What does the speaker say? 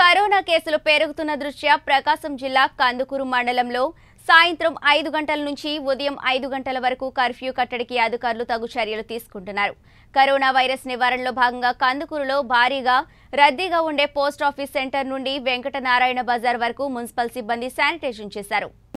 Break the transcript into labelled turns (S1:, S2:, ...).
S1: corona కేసులు పెరుగుతున్న దృష్ట్యా ప్రకాశం జిల్లా కందుకూరు మండలంలో సాయంత్రం ఐదు గంటల నుంచి ఉదయం ఐదు గంటల వరకు కర్ఫ్యూ కట్టడికి అధికారులు తగు చర్యలు తీసుకుంటున్నారు కరోనా వైరస్ నివారణలో భాగంగా కందుకూరులో భారీగా రద్దీగా ఉండే పోస్ట్ ఆఫీస్ సెంటర్ నుండి వెంకటనారాయణ బజార్ వరకు మున్సిపల్ సిబ్బంది శానిటైజేషన్ చేశారు